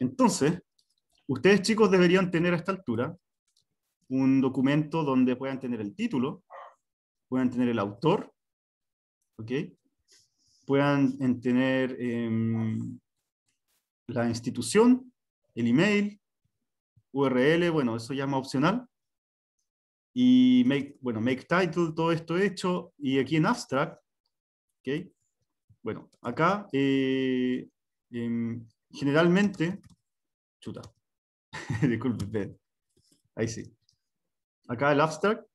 Entonces, ustedes chicos deberían tener a esta altura un documento donde puedan tener el título, puedan tener el autor, Puedan tener em, la institución, el email, URL, bueno, eso ya es más opcional. Y make, bueno, make title, todo esto hecho. Y aquí en abstract, ¿ok? Bueno, acá eh, em, generalmente, chuta, disculpe, ahí sí. Acá el abstract.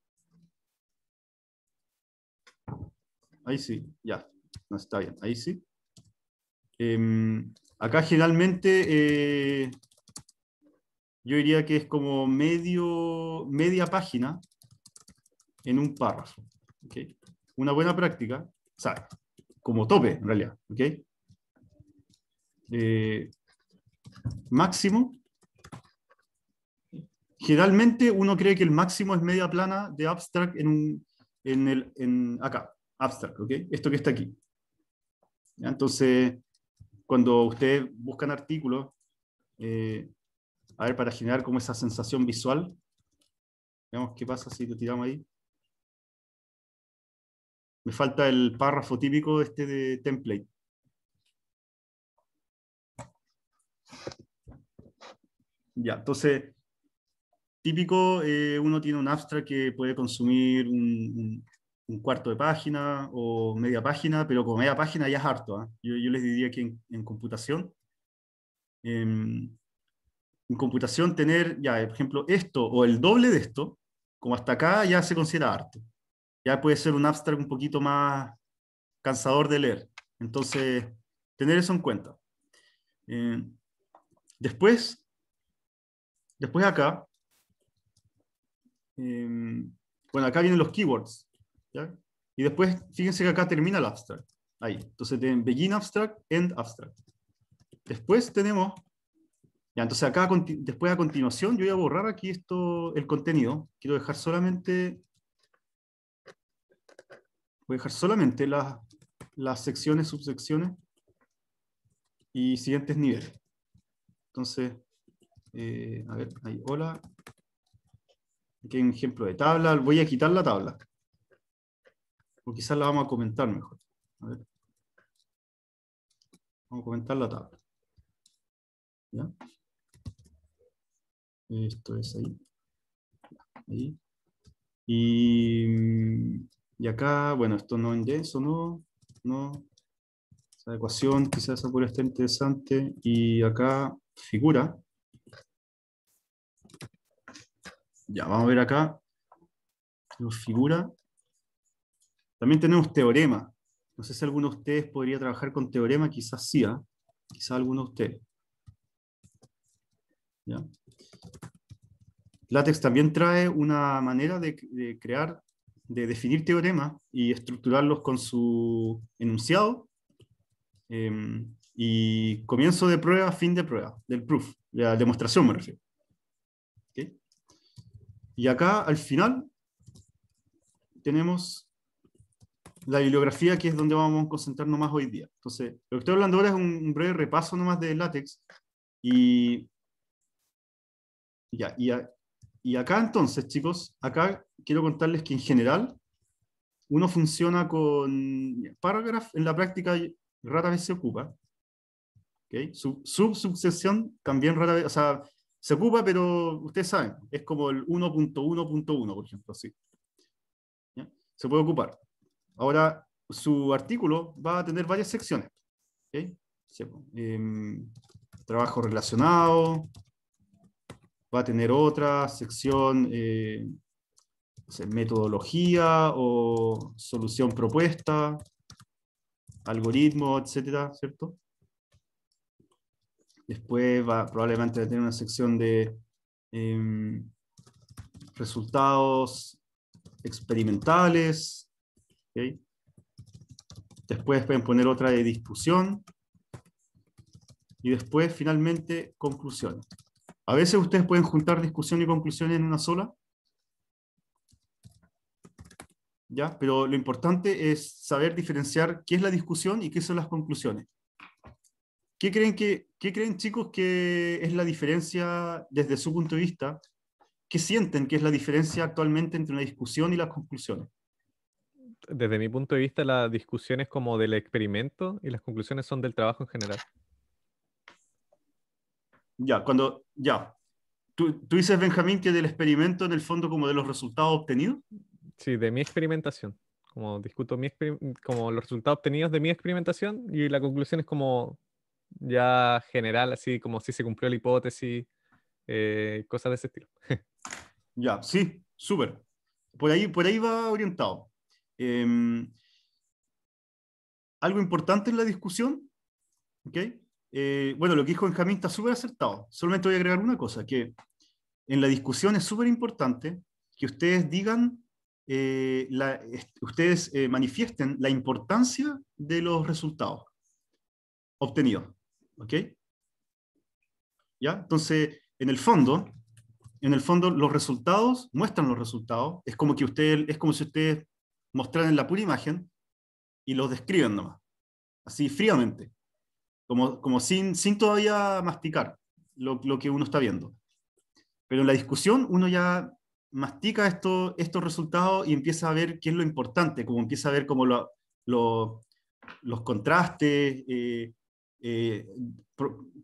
Ahí sí, ya, no está bien, ahí sí. Em, acá generalmente eh, yo diría que es como medio, media página en un párrafo. Una buena práctica, o sea, como tope en realidad. ¿okay? Eh, máximo. Generalmente uno cree que el máximo es media plana de abstract en, un, en el, en acá, abstract, ¿ok? Esto que está aquí. Entonces, cuando ustedes buscan artículos, eh, a ver, para generar como esa sensación visual, veamos qué pasa si lo tiramos ahí. Me falta el párrafo típico este de template. Ya, entonces, típico, eh, uno tiene un abstract que puede consumir un, cuarto de página o media página, pero con media página ya es harto. ¿ah? Yo, les diría que en, computación, em, en computación tener, ya, por ejemplo, esto o el doble de esto, como hasta acá, ya se considera harto. Ya puede ser un abstract un poquito más cansador de leer. Entonces, tener eso en cuenta. Em, Después, después acá, em, bueno, acá vienen los keywords. ¿ya? Y después, fíjense que acá termina el abstract. Ahí. Entonces tienen begin abstract, end abstract. Después tenemos, ya, entonces acá, después a continuación, yo voy a borrar aquí esto, el contenido. Quiero dejar solamente, voy a dejar solamente las secciones, subsecciones y siguientes niveles. Entonces, eh, a ver, ahí, hola. Aquí hay un ejemplo de tabla. Voy a quitar la tabla. O quizás la vamos a comentar mejor. A ver. Vamos a comentar la tabla. ¿Ya? Esto es ahí. ahí. Y, mm, acá, bueno, esto no en eso, no, no. Esa ecuación quizás esa por estar interesante. Y acá figura. Ya, vamos a ver acá. Tenemos figura. También tenemos teorema. No sé si alguno de ustedes podría trabajar con teorema, quizás sí, ¿ah? quizás alguno de ustedes. ¿Ya? LaTeX también trae una manera de, crear, de definir teoremas y estructurarlos con su enunciado. Em, y comienzo de prueba, fin de prueba, del proof, de la demostración me refiero. Y acá al final tenemos la bibliografía que es donde vamos a concentrarnos más hoy día. Entonces, lo que estoy hablando ahora es un breve repaso nomás de látex y, ya, y, y acá entonces, chicos, acá quiero contarles que en general uno funciona con Paragraph, en la práctica rara vez se ocupa, ¿okay? subsección también rara vez, o sea, se ocupa, pero ustedes saben, es como el 1.1.1, por ejemplo, así. Se puede ocupar. Ahora, su artículo va a tener varias secciones. Pues, em, trabajo relacionado, va a tener otra sección, eh, metodología o solución propuesta, algoritmo, etcétera, ¿cierto? Después va, probablemente va a tener una sección de em, resultados experimentales. Después pueden poner otra de discusión. Y después, finalmente, conclusión. A veces ustedes pueden juntar discusión y conclusión en una sola. ¿Ya? Pero lo importante es saber diferenciar qué es la discusión y qué son las conclusiones. ¿Qué creen, que, creen chicos que es la diferencia desde su punto de vista? ¿Qué sienten que es la diferencia actualmente entre una discusión y las conclusiones? Desde mi punto de vista, la discusión es como del experimento y las conclusiones son del trabajo en general. Ya, cuando, ya. ¿Tú, dices, Benjamín, que del experimento en el fondo como de los resultados obtenidos? Sí, de mi experimentación como discuto mi como los resultados obtenidos de mi experimentación y la conclusión es como ya general, así como si se cumplió la hipótesis, eh, cosas de ese estilo. ya, sí, súper. Por ahí, por ahí va orientado. Em, algo importante en la discusión, ¿ok? Eh, bueno, lo que dijo Benjamín está súper acertado. Solamente voy a agregar una cosa, que en la discusión es súper importante que ustedes digan, eh, ustedes manifiesten la importancia de los resultados obtenidos. ¿Ok? ¿Ya? Entonces, en el fondo, en el fondo los resultados muestran los resultados. Es como, que usted, es como si ustedes mostraran la pura imagen y los describen nomás. Así fríamente. Como, como sin, sin todavía masticar lo, lo que uno está viendo. Pero en la discusión uno ya mastica esto, estos resultados y empieza a ver qué es lo importante, como empieza a ver como lo, los contrastes, eh, eh,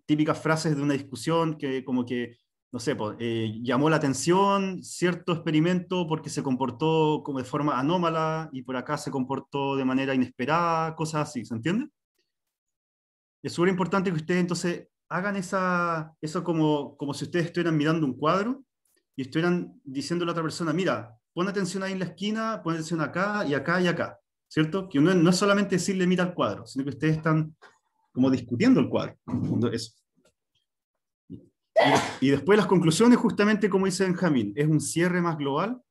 típicas frases de una discusión que como que, no sé, eh, llamó la atención cierto experimento porque se comportó como de forma anómala y por acá se comportó de manera inesperada, cosas así, ¿se entiende? Es súper importante que ustedes entonces hagan esa, eso como, como si ustedes estuvieran mirando un cuadro y estuvieran diciendo a la otra persona, mira, pon atención ahí en la esquina, pon atención acá y acá y acá, ¿cierto? Que uno no es solamente decirle mira al cuadro, sino que ustedes están como discutiendo el cuadro. Y, después las conclusiones, justamente como dice Benjamín, es un cierre más global,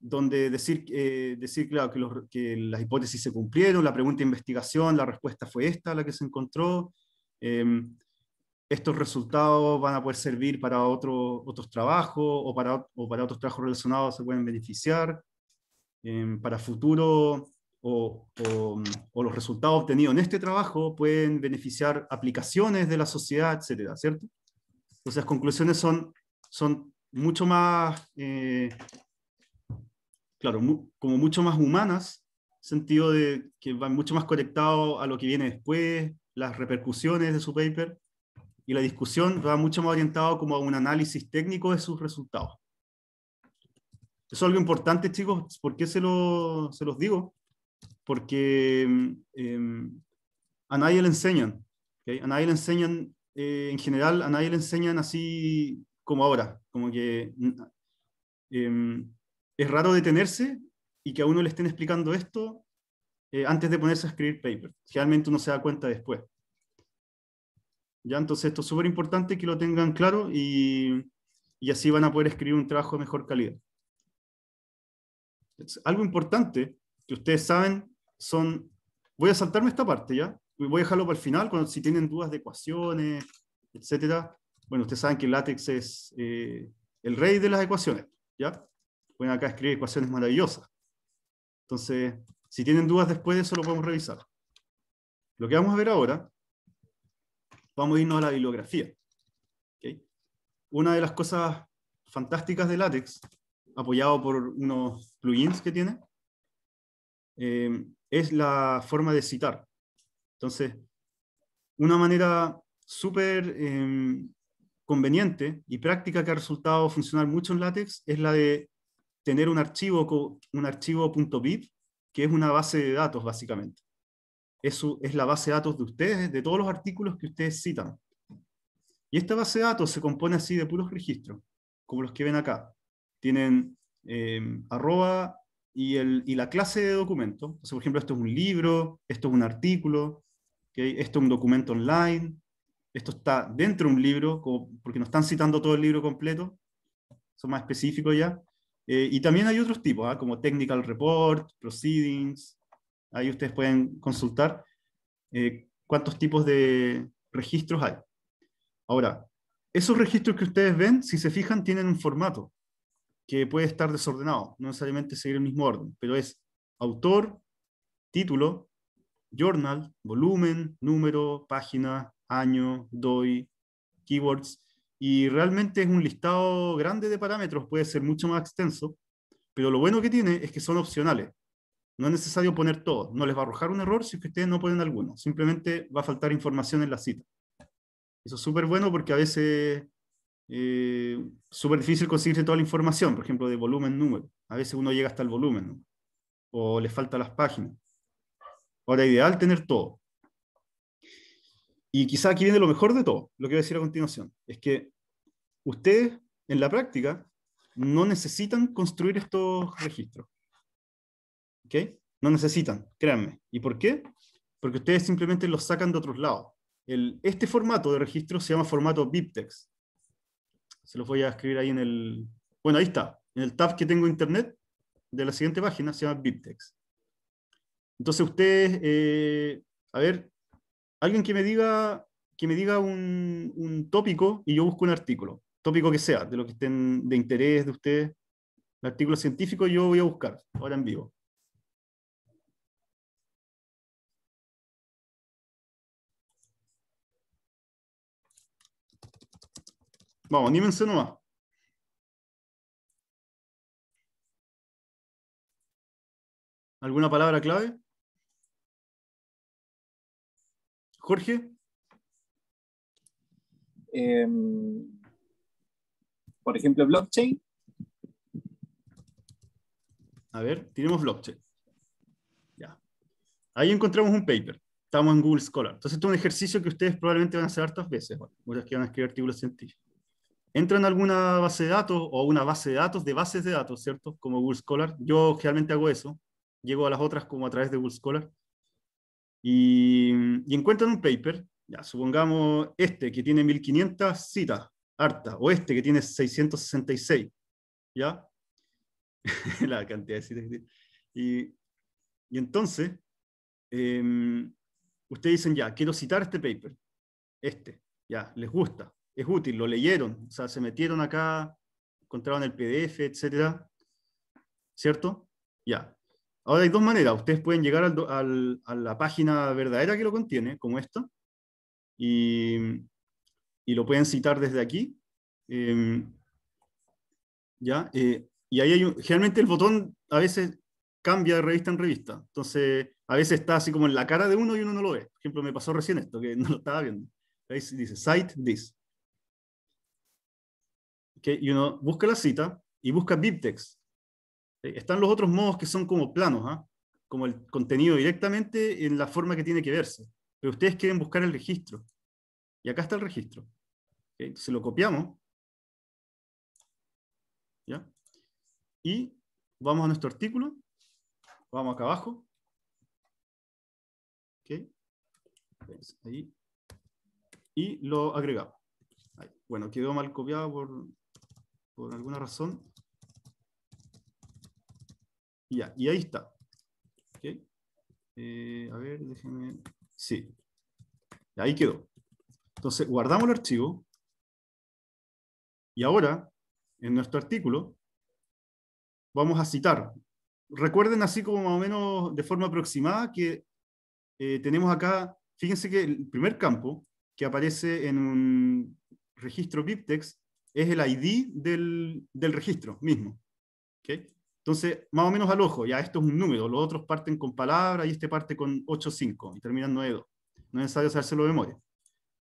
donde decir, eh, decir claro, que, que, las hipótesis se cumplieron, la pregunta de investigación, la respuesta fue esta, la que se encontró. Em, estos resultados van a poder servir para otro, otros trabajos o para, o para otros trabajos relacionados se pueden beneficiar. Em, para futuro o, los resultados obtenidos en este trabajo pueden beneficiar aplicaciones de la sociedad, etcétera, ¿cierto? Entonces las conclusiones son, son mucho más, eh, claro, como mucho más humanas, sentido de que van mucho más conectado a lo que viene después, las repercusiones de su paper, y la discusión va mucho más orientado como a un análisis técnico de sus resultados. Eso es algo importante, chicos, ¿por qué se, lo, se los digo? porque em, a nadie le enseñan, a nadie le enseñan, eh, en general, a nadie le enseñan así como ahora, como que em, es raro detenerse y que a uno le estén explicando esto eh, antes de ponerse a escribir paper. Realmente uno se da cuenta después. ¿Ya? Entonces esto es súper importante que lo tengan claro y, y así van a poder escribir un trabajo de mejor calidad. Es algo importante que ustedes saben son, voy a saltarme esta parte ya, voy a dejarlo para el final, cuando, si tienen dudas de ecuaciones, etcétera. Bueno, ustedes saben que látex es eh, el rey de las ecuaciones, ¿ya? Pueden acá escribir ecuaciones maravillosas. Entonces, si tienen dudas después de eso, lo podemos revisar. Lo que vamos a ver ahora, vamos a irnos a la bibliografía. Una de las cosas fantásticas de látex, apoyado por unos plugins que tiene, eh, es la forma de citar. Entonces, una manera súper em, conveniente y práctica que ha resultado funcionar mucho en Latex es la de tener un archivo, un archivo .bib, que es una base de datos, básicamente. es la base de datos de ustedes, de todos los artículos que ustedes citan. Y esta base de datos se compone así de puros registros, como los que ven acá. Tienen em, arroba y, el, la clase de documento. por ejemplo, esto es un libro, esto es un artículo, esto es un documento online, esto está dentro de un libro, porque no están citando todo el libro completo, son más específicos ya. Eh, y también hay otros tipos, ¿ah? como Technical Report, Proceedings, ahí ustedes pueden consultar eh, cuántos tipos de registros hay. Ahora, esos registros que ustedes ven, si se fijan, tienen un formato que puede estar desordenado, no necesariamente seguir el mismo orden, pero es autor, título, journal, volumen, número, página, año, DOI, keywords, y realmente es un listado grande de parámetros, puede ser mucho más extenso, pero lo bueno que tiene es que son opcionales. No es necesario poner todo, no les va a arrojar un error si ustedes no ponen alguno, simplemente va a faltar información en la cita. Eso es súper bueno porque a veces eh, súper difícil conseguirse toda la información, por ejemplo, de volumen, número. A veces uno llega hasta el volumen, o le faltan las páginas. Ahora, ideal tener todo. Y quizá aquí viene lo mejor de todo, lo que voy a decir a continuación, es que ustedes en la práctica no necesitan construir estos registros. No necesitan, créanme. ¿Y por qué? Porque ustedes simplemente los sacan de otros lados. este formato de registro se llama formato BibTeX. Se los voy a escribir ahí en el... Bueno, ahí está. En el tab que tengo internet de la siguiente página se llama BibTeX. Entonces ustedes, eh, a ver, alguien que me diga, que me diga un, un, tópico y yo busco un artículo, tópico que sea, de lo que estén de interés de ustedes, el artículo científico yo voy a buscar ahora en vivo. Vamos, anímense nomás. ¿Alguna palabra clave? Jorge. Em, por ejemplo, blockchain. A ver, tenemos blockchain. Ya. Ahí encontramos un paper. Estamos en Google Scholar. Entonces, este es un ejercicio que ustedes probablemente van a hacer hartas veces. Muchas que van a escribir artículos científicos entran a alguna base de datos o una base de datos de bases de datos, ¿cierto? Como Google Scholar. Yo generalmente hago eso. Llego a las otras como a través de Google Scholar. Y, encuentran un paper, ya, supongamos este que tiene 1500 citas, harta, o este que tiene 666, ¿ya? La cantidad de citas que tiene. Y, entonces, em, ustedes dicen, ya, quiero citar este paper, este, ya, les gusta, es útil, lo leyeron, o sea, se metieron acá, encontraron el PDF, etcétera, ¿cierto? Ya. Ahora hay dos maneras, ustedes pueden llegar al, al, a la página verdadera que lo contiene, como esta, y, y lo pueden citar desde aquí, em, ¿ya? Eh, y ahí hay un, generalmente el botón a veces cambia de revista en revista, entonces a veces está así como en la cara de uno y uno no lo ve. Por ejemplo, me pasó recién esto, que no lo estaba viendo. Ahí dice, cite this y uno busca la cita y busca BibTeX. Eh, están los otros modos que son como planos, ¿ah? como el contenido directamente en la forma que tiene que verse. Pero ustedes quieren buscar el registro. Y acá está el registro. se Entonces lo copiamos. Y vamos a nuestro artículo. Vamos acá abajo. Pues ahí. Y lo agregamos. Bueno, quedó mal copiado por por alguna razón. Ya, y ahí está. Eh, a ver, déjenme. Sí. Ahí quedó. Entonces, guardamos el archivo. Y ahora, en nuestro artículo, vamos a citar. Recuerden así como más o menos de forma aproximada que eh, tenemos acá, fíjense que el primer campo que aparece en un registro BibTeX es el ID del, registro mismo. ¿okay? Entonces, más o menos al ojo, ya esto es un número, los otros parten con palabra y este parte con 8.5 y termina en 9.2. No es necesario hacérselo de memoria.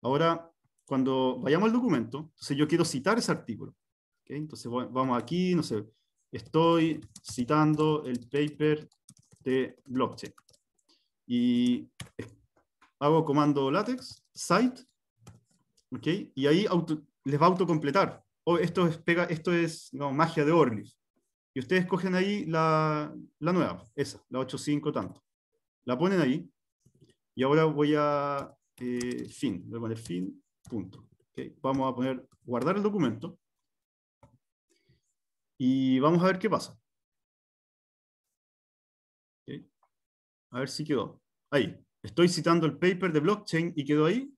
Ahora, cuando vayamos al documento, entonces yo quiero citar ese artículo. ¿okay? Entonces vamos aquí, no sé, estoy citando el paper de blockchain. Y hago comando latex, site. y ahí les va a autocompletar oh, esto es, esto es no, magia de Orly. Y ustedes cogen ahí la, nueva, esa, la 8.5 tanto. La ponen ahí. Y ahora voy a eh, fin, voy a fin, punto. Okay. Vamos a poner guardar el documento. Y vamos a ver qué pasa. A ver si quedó. Ahí. Estoy citando el paper de blockchain y quedó ahí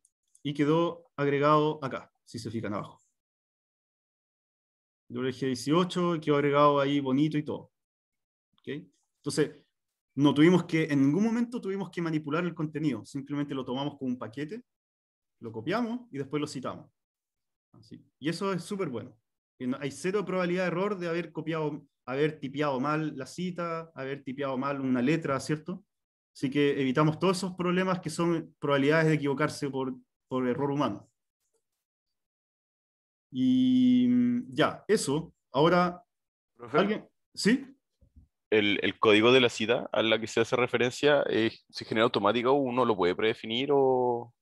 y quedó agregado acá, si se fijan abajo. WG18 quedó agregado ahí bonito y todo. Entonces, no tuvimos que, en ningún momento tuvimos que manipular el contenido, simplemente lo tomamos como un paquete, lo copiamos y después lo citamos. Y eso es súper bueno. Hay cero probabilidad de error de haber copiado, haber tipeado mal la cita, haber tipeado mal una letra, ¿cierto? Así que evitamos todos esos problemas que son probabilidades de equivocarse por, por error humano. Y mm, ya, eso. Ahora, ¿alguien? ¿Sí? El, el, código de la cita a la que se hace referencia eh, se genera automático, uno lo puede predefinir o...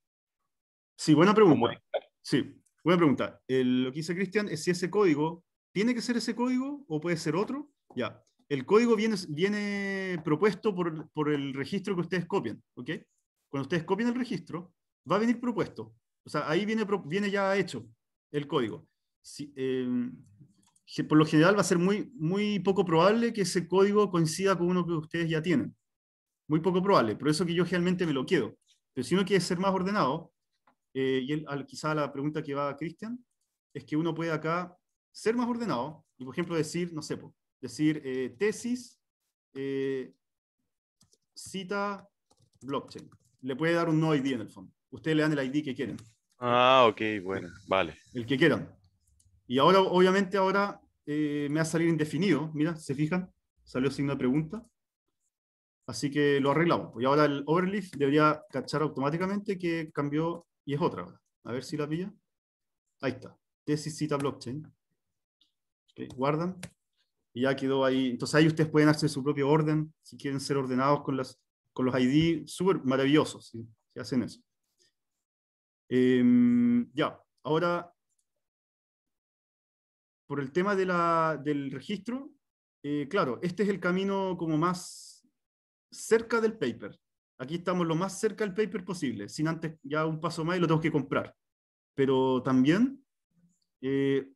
Sí, buena pregunta. Sí, buena pregunta. lo que dice Cristian es si ese código, ¿tiene que ser ese código o puede ser otro? Ya. El código viene, viene propuesto por, por el registro que ustedes copian, ¿ok? Cuando ustedes copian el registro, va a venir propuesto. O sea, ahí viene, viene ya hecho el código. Eh, por lo general va a ser muy, muy poco probable que ese código coincida con uno que ustedes ya tienen. Muy poco probable, por eso que yo realmente me lo quedo. Pero si uno quiere ser más ordenado, eh, y quizá la pregunta que va a Cristian, es que uno puede acá ser más ordenado y, por ejemplo, decir, no sé, decir eh, tesis, cita, blockchain. Le puede dar un no ID en el fondo. Ustedes le dan el ID que quieren. Ah, ok, bueno, vale. El que quieran. Y ahora, obviamente, ahora eh, me ha salido indefinido. Mira, ¿se fijan? Salió sin una pregunta. Así que lo arreglamos. Y ahora el overleaf debería cachar automáticamente que cambió y es otra. A ver si la pilla. Ahí está. Tesis cita blockchain. Okay, guardan. Y ya quedó ahí. Entonces ahí ustedes pueden hacer su propio orden si quieren ser ordenados con, las, con los ID. Súper maravillosos si hacen eso. Em, ya, ahora, por el tema de la, del registro, eh, claro, este es el camino como más cerca del paper. Aquí estamos lo más cerca del paper posible, sin antes ya un paso más y lo tengo que comprar. Pero también eh,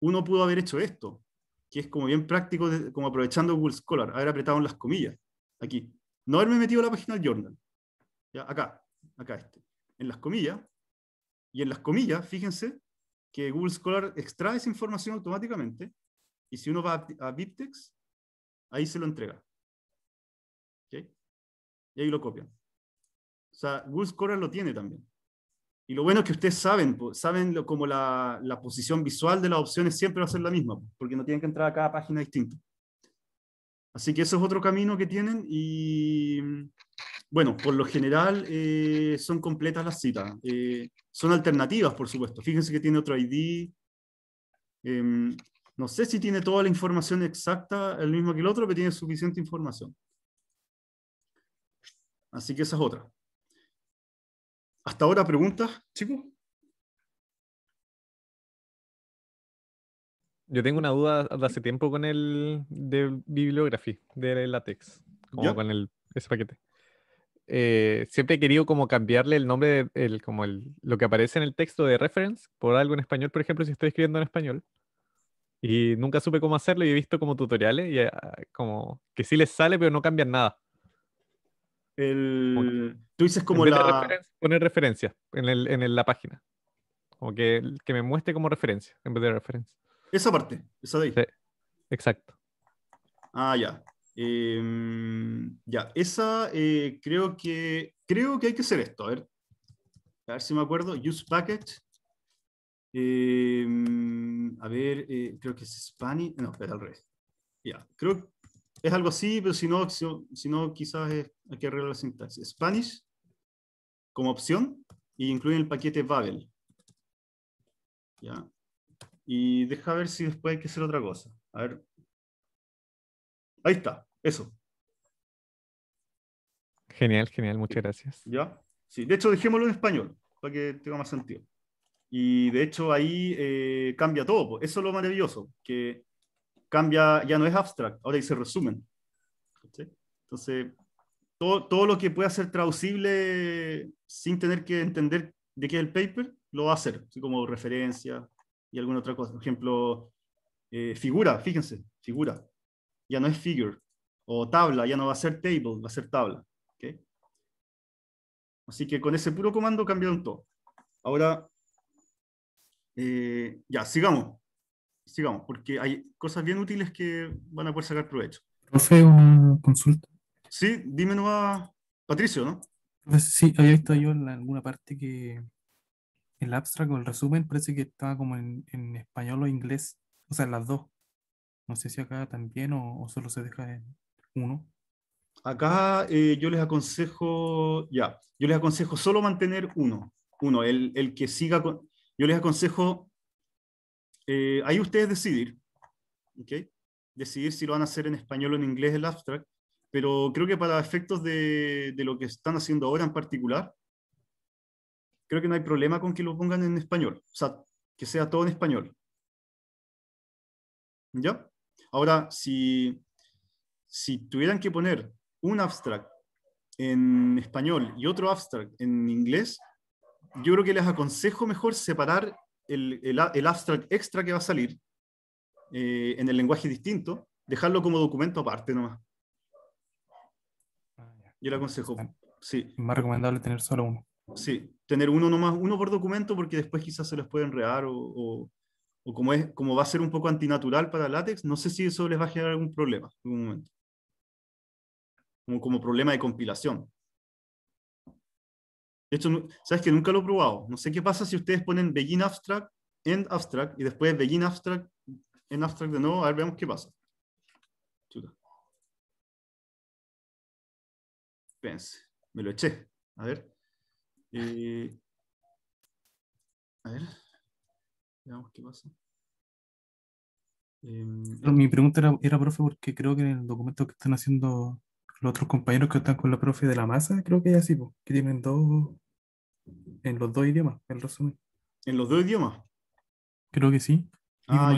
uno pudo haber hecho esto, que es como bien práctico, como aprovechando Google Scholar, haber apretado en las comillas, aquí. No haberme metido la página del journal. Ya, acá, acá este en las comillas, y en las comillas, fíjense que Google Scholar extrae esa información automáticamente, y si uno va a, Viptex, ahí se lo entrega. ¿Okay? Y ahí lo copian. O sea, Google Scholar lo tiene también. Y lo bueno es que ustedes saben, saben como la, la, posición visual de las opciones siempre va a ser la misma, porque no tienen que entrar a cada página distinta. Así que eso es otro camino que tienen y bueno, por lo general eh, son completas las citas. Eh, son alternativas, por supuesto. Fíjense que tiene otro ID. Em, no sé si tiene toda la información exacta, el mismo que el otro, pero tiene suficiente información. Así que esa es otra. ¿Hasta ahora preguntas, chicos? Yo tengo una duda de hace tiempo con el de bibliografía de látex, como con el, ese paquete. Eh, siempre he querido como cambiarle el nombre, de, el, como el, lo que aparece en el texto de reference, por algo en español, por ejemplo, si estoy escribiendo en español. Y nunca supe cómo hacerlo y he visto como tutoriales y ah, como que sí les sale, pero no cambian nada. El... Tú dices como la... poner referencia en, el, en el, la página. Como que, que me muestre como referencia en vez de referencia. Esa parte, esa de ahí. exacto. Ah, ya. Em, ya, esa eh, creo que creo que hay que hacer esto. A ver, a ver si me acuerdo. Use package em, a ver, eh, creo que es Spanish. No, espera, al revés. Ya, yeah. creo es algo así, pero si no, si, no quizás hay que arreglar la sintaxis. Spanish como opción y incluye el paquete Babel. Ya. Y deja ver si después hay que hacer otra cosa. A ver. Ahí está, eso. Genial, genial, muchas gracias. ¿Ya? Sí, de hecho dejémoslo en español, para que tenga más sentido. Y de hecho ahí eh, cambia todo, eso es lo maravilloso, que cambia, ya no es abstract, ahora dice resumen. Entonces, todo, todo, lo que pueda ser traducible sin tener que entender de qué es el paper, lo va a hacer, así como referencia, y alguna otra cosa. Por ejemplo, eh, figura, fíjense, figura. Ya no es figure. O tabla, ya no va a ser table, va a ser tabla. ¿okay? Así que con ese puro comando cambiaron todo. Ahora, eh, ya, sigamos. Sigamos, porque hay cosas bien útiles que van a poder sacar provecho. Profe, una consulta. Sí, dime nueva Patricio, ¿no? Sí, había visto yo en alguna parte que el abstract o el resumen parece que está como en, en, español o inglés, o sea, las dos. No sé si acá también o, solo se deja en uno. Acá eh, yo les aconsejo, ya, yo les aconsejo solo mantener uno, uno, el, el que siga con, yo les aconsejo, eh, ahí ustedes decidir, ¿ok? Decidir si lo van a hacer en español o en inglés el abstract, pero creo que para efectos de, de lo que están haciendo ahora en particular, creo que no hay problema con que lo pongan en español, o sea, que sea todo en español. ¿Ya? Ahora, si, si tuvieran que poner un abstract en español y otro abstract en inglés, yo creo que les aconsejo mejor separar el, el, abstract extra que va a salir eh, en el lenguaje distinto, dejarlo como documento aparte nomás. Ah, yo le aconsejo, ah. sí. Más recomendable tener solo uno. Sí, tener uno nomás, uno por documento, porque después quizás se los pueden rear o, como, es, como va a ser un poco antinatural para látex, no sé si eso les va a generar algún problema en algún momento. Como, problema de compilación. De hecho, sabes que nunca lo he probado. No sé qué pasa si ustedes ponen begin abstract, end abstract y después begin abstract, end abstract de nuevo. A ver, veamos qué pasa. Chuta. Pense, me lo eché. A ver. Eh, a ver, veamos qué pasa. Em, mi pregunta era, profe, porque creo que en el documento que están haciendo los otros compañeros que están con la profe de la masa, creo que es así, que tienen dos, en los dos idiomas, el resumen. ¿En los dos idiomas? Creo que sí. Ah,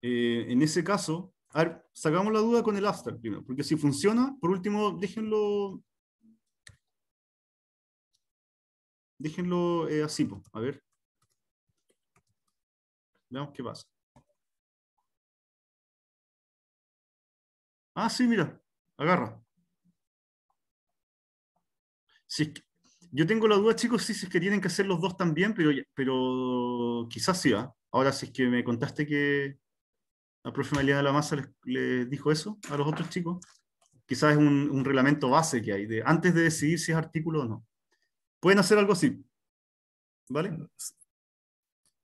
eh, en ese caso, a ver, sacamos la duda con el after primero, porque si funciona, por último, déjenlo Déjenlo eh, así, a ver. Veamos qué pasa. Ah, sí, mira, agarra. yo tengo la duda, chicos, si es que tienen que hacer los dos también, pero, quizás sí, va. ¿ah? Ahora, si es que me contaste que la profesionalidad de la Masa les, dijo eso a los otros chicos, quizás es un, un, reglamento base que hay, de, antes de decidir si es artículo o no pueden hacer algo así. ¿Vale? O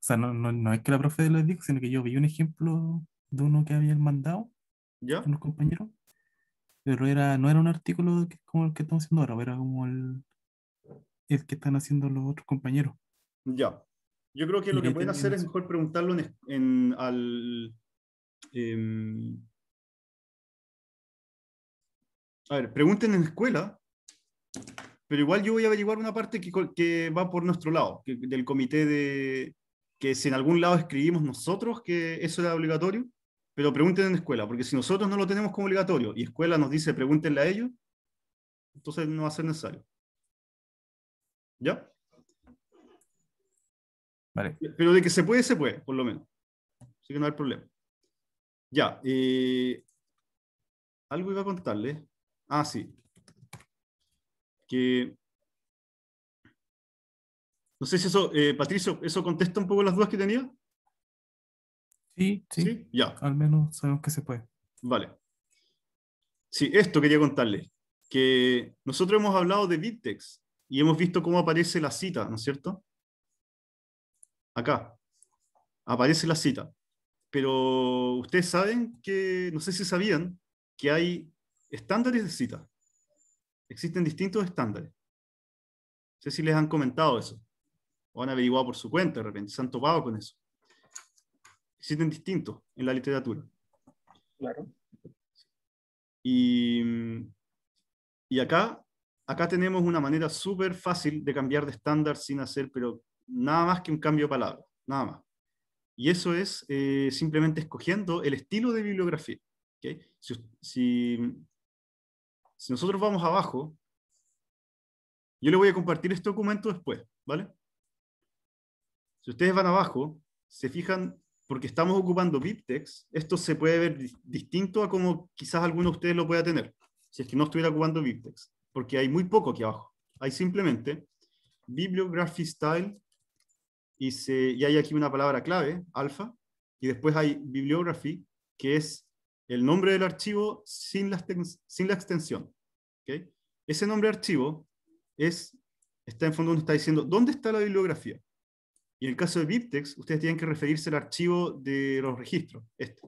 sea, no, es que la profe les diga, sino que yo vi un ejemplo de uno que habían mandado ¿Ya? unos compañeros, pero era, no era un artículo como el que estamos haciendo ahora, era como el, el que están haciendo los otros compañeros. Ya. Yo creo que lo que pueden hacer es mejor preguntarlo en, al... Em, a ver, pregunten en escuela pero igual yo voy a averiguar una parte que, va por nuestro lado, del comité de que si en algún lado escribimos nosotros que eso era obligatorio, pero pregunten en escuela, porque si nosotros no lo tenemos como obligatorio y escuela nos dice pregúntenle a ellos, entonces no va a ser necesario. ¿Ya? Vale. Pero de que se puede, se puede, por lo menos. Así que no hay problema. Ya. Eh, algo iba a contarle. Ah, sí que... No sé si eso, eh, Patricio, ¿eso contesta un poco las dudas que tenía? Sí, sí, ya. Al menos sabemos que se puede. Vale. Sí, esto quería contarles, que nosotros hemos hablado de Bittex y hemos visto cómo aparece la cita, ¿no es cierto? Acá. Aparece la cita. Pero ustedes saben que, no sé si sabían, que hay estándares de cita. Existen distintos estándares. No sé si les han comentado eso. O han averiguado por su cuenta, de repente, se han topado con eso. Existen distintos en la literatura. Claro. Y, y acá, acá tenemos una manera súper fácil de cambiar de estándar sin hacer, pero nada más que un cambio de palabra, nada más. Y eso es eh, simplemente escogiendo el estilo de bibliografía. ¿okay? si, si nosotros vamos abajo, yo le voy a compartir este documento después, ¿vale? Si ustedes van abajo, se fijan, porque estamos ocupando BibTeX, esto se puede ver distinto a como quizás alguno de ustedes lo pueda tener, si es que no estuviera ocupando BibTeX, porque hay muy poco aquí abajo. Hay simplemente Bibliography Style, y, se, hay aquí una palabra clave, alfa, y después hay Bibliography, que es el nombre del archivo sin la extensión. Ese nombre archivo está en fondo uno está diciendo, ¿dónde está la bibliografía? Y en el caso de BibTeX, ustedes tienen que referirse al archivo de los registros, este.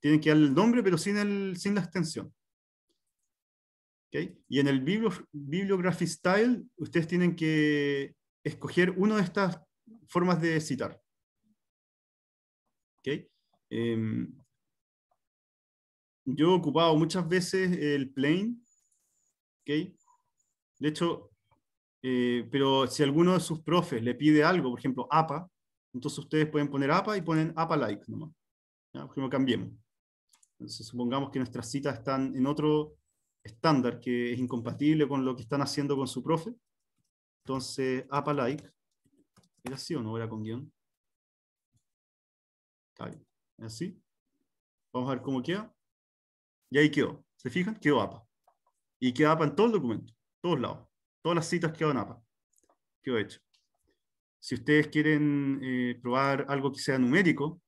Tienen que darle el nombre, pero sin, la extensión. Y en el Bibliography Style, ustedes tienen que escoger una de estas formas de citar. Em, yo he ocupado muchas veces el plain ¿okay? De hecho, eh, pero si alguno de sus profes le pide algo, por ejemplo, APA, entonces ustedes pueden poner APA y ponen APA like nomás. ¿ya? cambiemos. supongamos que nuestras citas están en otro estándar que es incompatible con lo que están haciendo con su profe. Entonces, APA like. ¿Era así o no era con guión? Así. Vamos a ver cómo queda. Y ahí quedó. ¿Se fijan? Quedó APA. Y queda APA en todo el documento, todos lados. Todas las citas quedan APA. Quedó hecho. Si ustedes quieren eh, probar algo que sea numérico,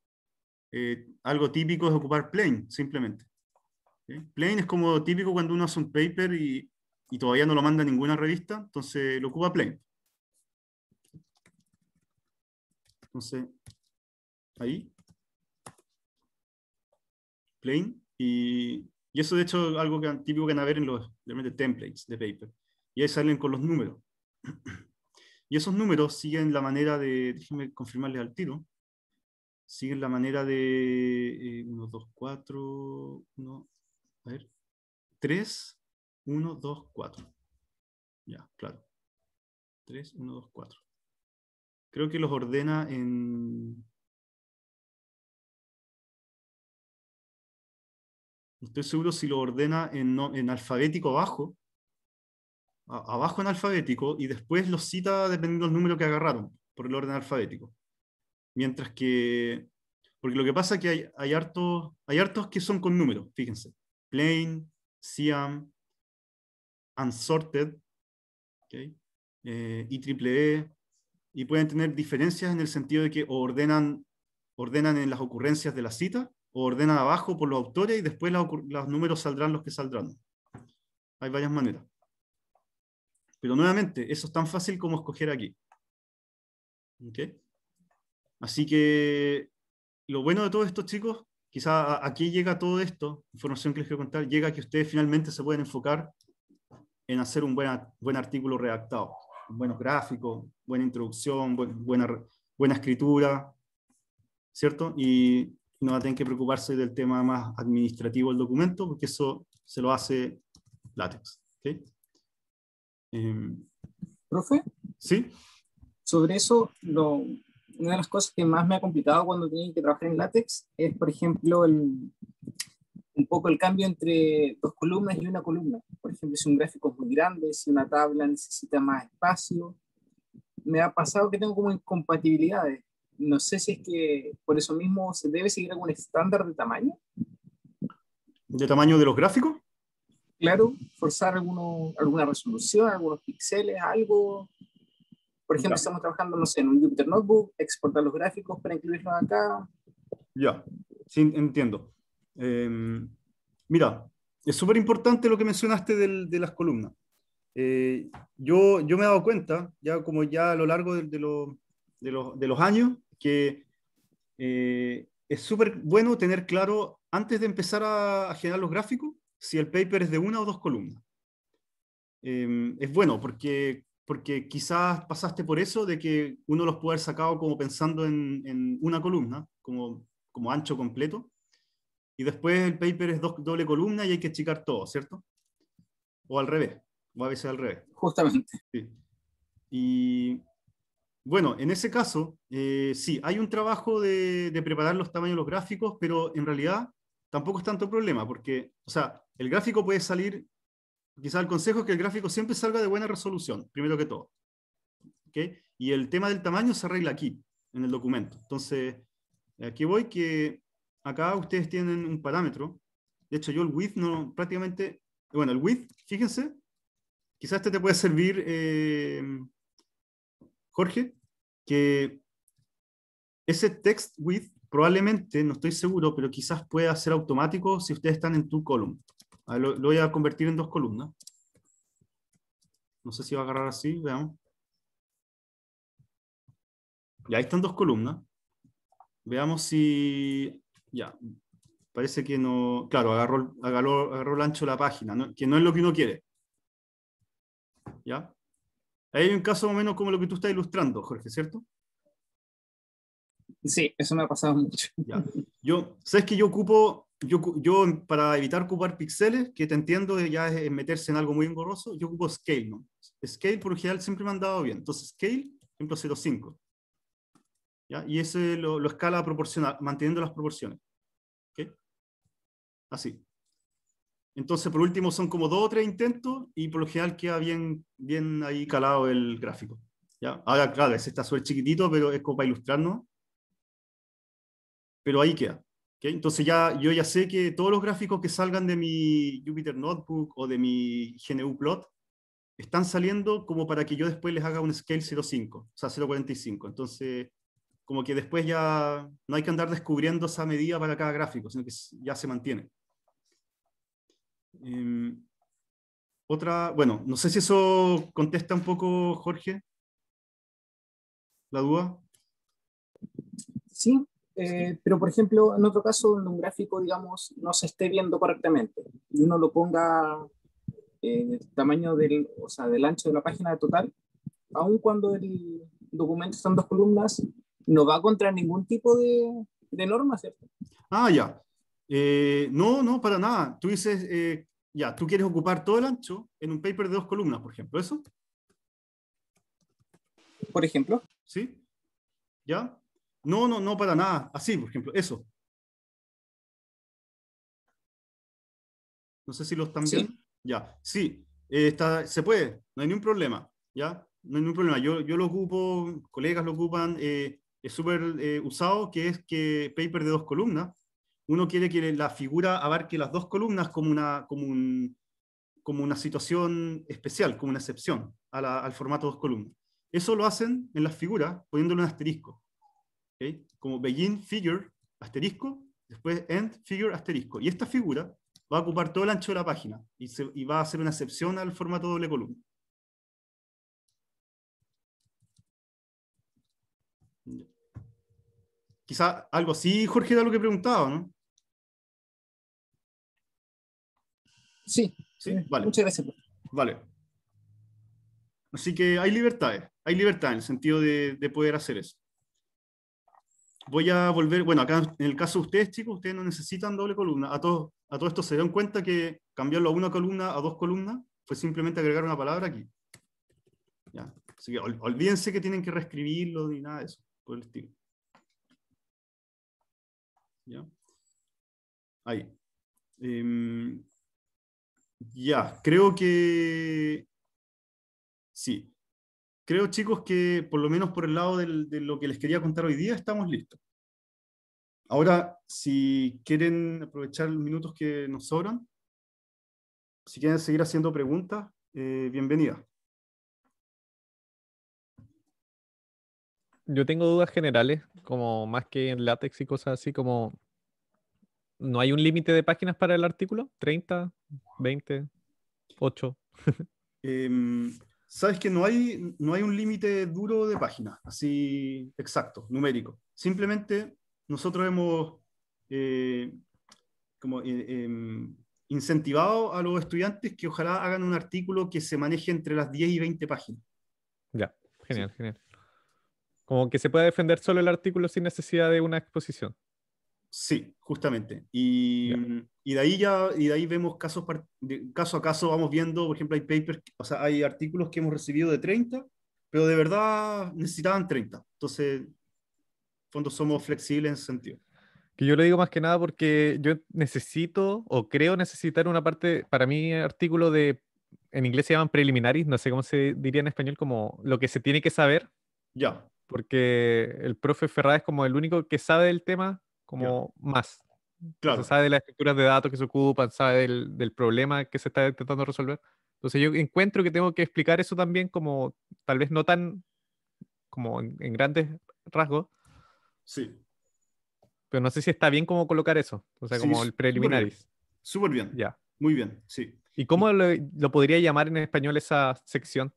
eh, algo típico es ocupar plain, simplemente. Plain es como típico cuando uno hace un paper y, y todavía no lo manda a ninguna revista, entonces lo ocupa plain. Entonces, ahí. Plain. Y y eso, de hecho, es algo que, típico que van a ver en los templates de paper. Y ahí salen con los números. Y esos números siguen la manera de, déjenme confirmarles al tiro, siguen la manera de 1, 2, 4, 1, a ver, 3, 1, 2, 4. Ya, claro. 3, 1, 2, 4. Creo que los ordena en estoy seguro si lo ordena en, en alfabético abajo, abajo en alfabético, y después los cita dependiendo del número que agarraron, por el orden alfabético. Mientras que, porque lo que pasa es que hay, hay, hartos, hay hartos que son con números, fíjense. Plain, Siam, Unsorted, okay, eh, IEEE, e. y pueden tener diferencias en el sentido de que ordenan, ordenan en las ocurrencias de la cita ordena ordenan abajo por los autores y después los, números saldrán los que saldrán. Hay varias maneras. Pero nuevamente, eso es tan fácil como escoger aquí. Así que lo bueno de todo esto, chicos, quizá aquí llega todo esto, información que les quiero contar, llega que ustedes finalmente se pueden enfocar en hacer un buen, buen artículo redactado, buenos gráficos, buena introducción, buena, buena escritura, ¿cierto? Y no va a tener que preocuparse del tema más administrativo del documento, porque eso se lo hace LaTeX. ¿okay? Em, ¿Profe? Sí. Sobre eso, una de las cosas que más me ha complicado cuando tienen que trabajar en LaTeX es, por ejemplo, el, un poco el cambio entre dos columnas y una columna. Por ejemplo, si un gráfico es muy grande, si una tabla necesita más espacio. Me ha pasado que tengo como incompatibilidades no sé si es que por eso mismo se debe seguir algún estándar de tamaño. ¿De tamaño de los gráficos? Claro, forzar alguna resolución, algunos píxeles, algo. Por ejemplo, estamos trabajando, no sé, en un Jupyter Notebook, exportar los gráficos para incluirlos acá. Ya, sí, entiendo. Em, mira, es súper importante lo que mencionaste del, de las columnas. Eh, yo, yo me he dado cuenta, ya como ya a lo largo de, de, de los años, que eh, es súper bueno tener claro antes de empezar a, generar los gráficos si el paper es de una o dos columnas. Em, es bueno porque, porque quizás pasaste por eso de que uno los puede haber sacado como pensando en, una columna, como, como ancho completo, y después el paper es doble columna y hay que achicar todo, ¿cierto? O al revés, o a veces al revés. Justamente. Y, bueno, en ese caso, eh, sí, hay un trabajo de, preparar los tamaños de los gráficos, pero en realidad tampoco es tanto problema, porque, o sea, el gráfico puede salir, quizás el consejo es que el gráfico siempre salga de buena resolución, primero que todo. ¿okay? Y el tema del tamaño se arregla aquí, en el documento. Entonces, aquí voy que acá ustedes tienen un parámetro. De hecho, yo el width no, prácticamente, bueno, el width, fíjense, quizás este te puede servir... Eh, Jorge, que ese text width probablemente, no estoy seguro, pero quizás pueda ser automático si ustedes están en tu column. lo, voy a convertir en dos columnas. No sé si va a agarrar así, veamos. Ya, ahí están dos columnas. Veamos si... Ya, parece que no... Claro, agarró, el ancho de la página, que no es lo que uno quiere. ¿Ya? hay un caso más o menos como lo que tú estás ilustrando, Jorge, ¿cierto? Sí, eso me ha pasado mucho. Yo, ¿sabes que yo ocupo, yo, para evitar ocupar píxeles, que te entiendo ya es meterse en algo muy engorroso, yo ocupo scale, ¿no? Scale por lo general siempre me han dado bien. Entonces, scale, ejemplo 0.5. ¿Ya? Y ese lo, escala proporcional, manteniendo las proporciones. ¿Okay? Así. Entonces, por último, son como dos o tres intentos y por lo general queda bien, bien ahí calado el gráfico. ¿ya? Ahora, claro, ese está súper chiquitito, pero es como para ilustrarnos. Pero ahí queda. Entonces ya, yo ya sé que todos los gráficos que salgan de mi Jupyter Notebook o de mi GNU Plot están saliendo como para que yo después les haga un scale 0.5, o sea, 0.45. Entonces, como que después ya no hay que andar descubriendo esa medida para cada gráfico, sino que ya se mantiene. Em, otra, bueno, no sé si eso contesta un poco, Jorge, la duda. Sí, eh, pero por ejemplo, en otro caso, donde un gráfico, digamos, no se esté viendo correctamente y uno lo ponga en eh, el tamaño del, o sea, del ancho de la página de total, aun cuando el documento está en dos columnas, no va contra ningún tipo de, de norma, ¿cierto? Ah, ya. Eh, no, no, para nada. Tú dices, eh, ya, tú quieres ocupar todo el ancho en un paper de dos columnas, por ejemplo, ¿eso? Por ejemplo. ¿Sí? ¿Ya? No, no, no, para nada. Así, por ejemplo, eso. No sé si los también, Ya, sí, eh, se puede, no hay ningún problema, ¿ya? No hay ningún problema. Yo, yo lo ocupo, colegas lo ocupan, es súper usado, que es que paper de dos columnas, uno quiere que la figura abarque las dos columnas como una, como una situación especial, como una excepción al formato dos columnas. Eso lo hacen en las figuras poniéndole un asterisco. Como begin figure asterisco, después end figure asterisco. Y esta figura va a ocupar todo el ancho de la página y, y va a ser una excepción al formato doble columna. Quizá algo así, Jorge, era lo que preguntaba, ¿no? Sí, sí, eh, vale. Muchas gracias. Pues. Vale. Así que hay libertades, hay libertad en el sentido de, poder hacer eso. Voy a volver, bueno, acá en el caso de ustedes, chicos, ustedes no necesitan doble columna. A a todo esto se dan cuenta que cambiarlo a una columna, a dos columnas, fue simplemente agregar una palabra aquí. Ya. Así que olvídense que tienen que reescribirlo ni nada de eso, por el estilo. ¿Ya? Ahí. Em, ya, creo que sí. Creo, chicos, que por lo menos por el lado de lo que les quería contar hoy día, estamos listos. Ahora, si quieren aprovechar los minutos que nos sobran, si quieren seguir haciendo preguntas, eh, bienvenida. Yo tengo dudas generales, como más que en látex y cosas así, como ¿No hay un límite de páginas para el artículo? ¿30? ¿20? ¿8? Sabes que no hay, no hay un límite duro de páginas, así exacto, numérico. Simplemente nosotros hemos eh, eh, em, incentivado a los estudiantes que ojalá hagan un artículo que se maneje entre las 10 y 20 páginas. Ya, genial, genial. Como que se pueda defender solo el artículo sin necesidad de una exposición. Sí, justamente. Y, de ahí ya, y de ahí vemos casos, caso a caso, vamos viendo, por ejemplo, hay papers, o sea, hay artículos que hemos recibido de 30, pero de verdad necesitaban 30. Entonces, fondo somos flexibles en ese sentido. Que yo lo digo más que nada porque yo necesito o creo necesitar una parte, para mí, artículo de, en inglés se llaman preliminaris, no sé cómo se diría en español, como lo que se tiene que saber. Ya. Porque el profe Ferrada es como el único que sabe del tema, como más. Claro. sabe de las estructuras de datos que se ocupan, sabe del, problema que se está intentando resolver. Entonces yo encuentro que tengo que explicar eso también como tal vez no tan como en, grandes rasgos. Sí. Pero no sé si está bien cómo colocar eso, o sea, como el preliminaris. Súper bien. Ya. Muy bien, sí. ¿Y cómo lo, podría llamar en español esa sección?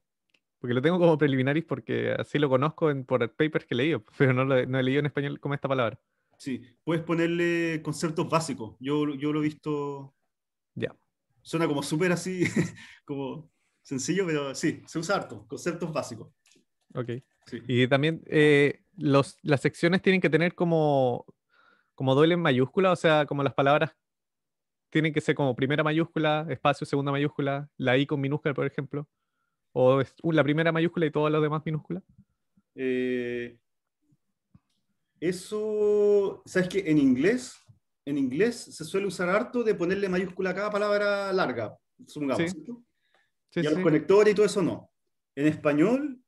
Porque lo tengo como preliminaris porque así lo conozco en, por papers que he leído, pero no, no he leído en español como esta palabra. Sí, puedes ponerle conceptos básicos. Yo, lo he visto. Ya. Suena como súper así, como sencillo, pero sí, se usa harto, conceptos básicos. Ok. Y también eh, las secciones tienen que tener como, como doble en mayúscula, o sea, como las palabras tienen que ser como primera mayúscula, espacio, segunda mayúscula, la I con minúscula, por ejemplo. O uh, la primera mayúscula y todas las demás minúsculas. Eh, eso, ¿sabes qué? En inglés, en inglés se suele usar harto de ponerle mayúscula a cada palabra larga, supongamos. Sí. y a los conectores y todo eso no. En español,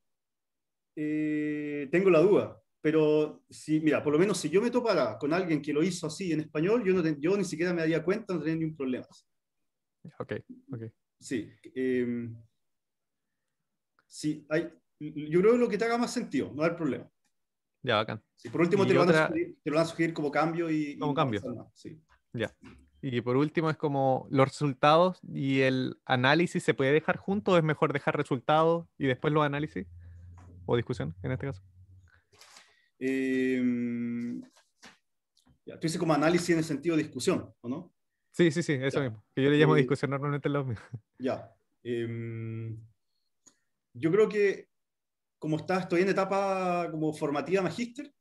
eh, tengo la duda, pero si, mira, por lo menos si yo me topara con alguien que lo hizo así en español, yo, ni siquiera me daría cuenta, no tendría ningún problema. Ok, ok. Em, sí. hay, yo creo que lo que te haga más sentido, no hay problema. Ya, bacán. Y por último, te, lo van a sugerir, como cambio y. Como cambio. Ya. Y por último, es como los resultados y el análisis se puede dejar juntos, o es mejor dejar resultados y después los análisis o discusión en este caso. Em, ya, tú dices como análisis en el sentido de discusión, ¿o no? Sí, sí, sí, eso mismo. Que yo le llamo eh, discusión normalmente lo mismo. Ya. Em, yo creo que como está, estoy en etapa como formativa magíster,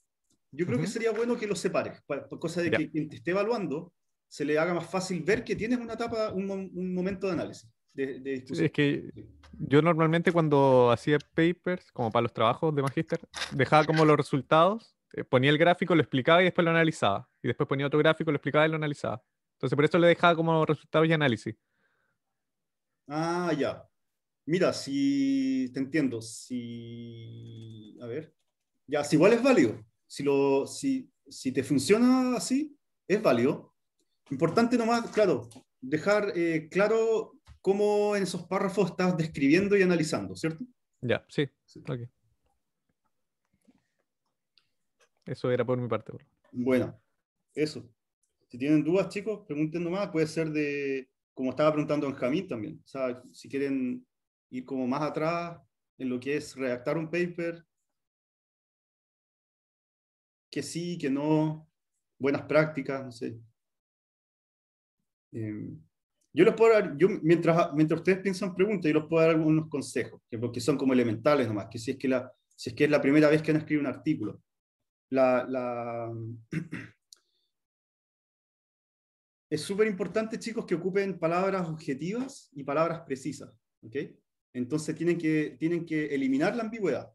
yo creo que sería bueno que los separes, por cosa de que quien te esté evaluando se le haga más fácil ver que tienes una etapa, un, momento de análisis. De, Es que yo normalmente cuando hacía papers, como para los trabajos de magíster, dejaba como los resultados, eh, ponía el gráfico, lo explicaba y después lo analizaba. Y después ponía otro gráfico, lo explicaba y lo analizaba. Entonces por eso le dejaba como resultados y análisis. Ah, ya. Mira, si te entiendo, si. A ver. Ya, si igual es válido. Si, lo, si, si te funciona así, es válido. Importante nomás, claro, dejar eh, claro cómo en esos párrafos estás describiendo y analizando, ¿cierto? Ya, sí. sí. Eso era por mi parte. Bueno, eso. Si tienen dudas, chicos, pregunten nomás. Puede ser de, como estaba preguntando Benjamín también. O sea, si quieren ir como más atrás en lo que es redactar un paper, que sí, que no, buenas prácticas, no sé. Em, yo les puedo dar, yo, mientras, mientras ustedes piensan preguntas, yo les puedo dar algunos consejos, que, porque son como elementales nomás, que si es que, la, si es, que es la primera vez que han escrito un artículo. La, la... Es súper importante, chicos, que ocupen palabras objetivas y palabras precisas. ¿okay? Entonces tienen que, tienen que eliminar la ambigüedad.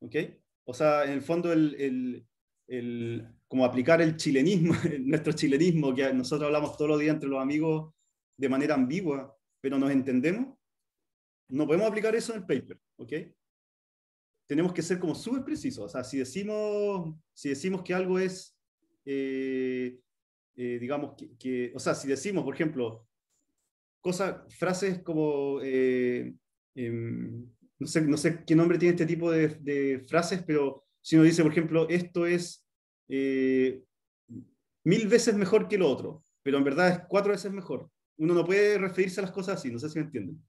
¿Ok? O sea, en el fondo, el, el, el como aplicar el chilenismo, nuestro chilenismo, que nosotros hablamos todos los días entre los amigos de manera ambigua, pero nos entendemos, no podemos aplicar eso en el paper. ¿Ok? Tenemos que ser como súper precisos. O sea, si decimos, si decimos que algo es, eh, eh, digamos, que, o sea, si decimos, por ejemplo, cosas, frases como eh, Em, no, sé, no sé qué nombre tiene este tipo de, frases, pero si uno dice, por ejemplo, esto es eh, mil veces mejor que lo otro, pero en verdad es cuatro veces mejor. Uno no puede referirse a las cosas así, no sé si me entienden.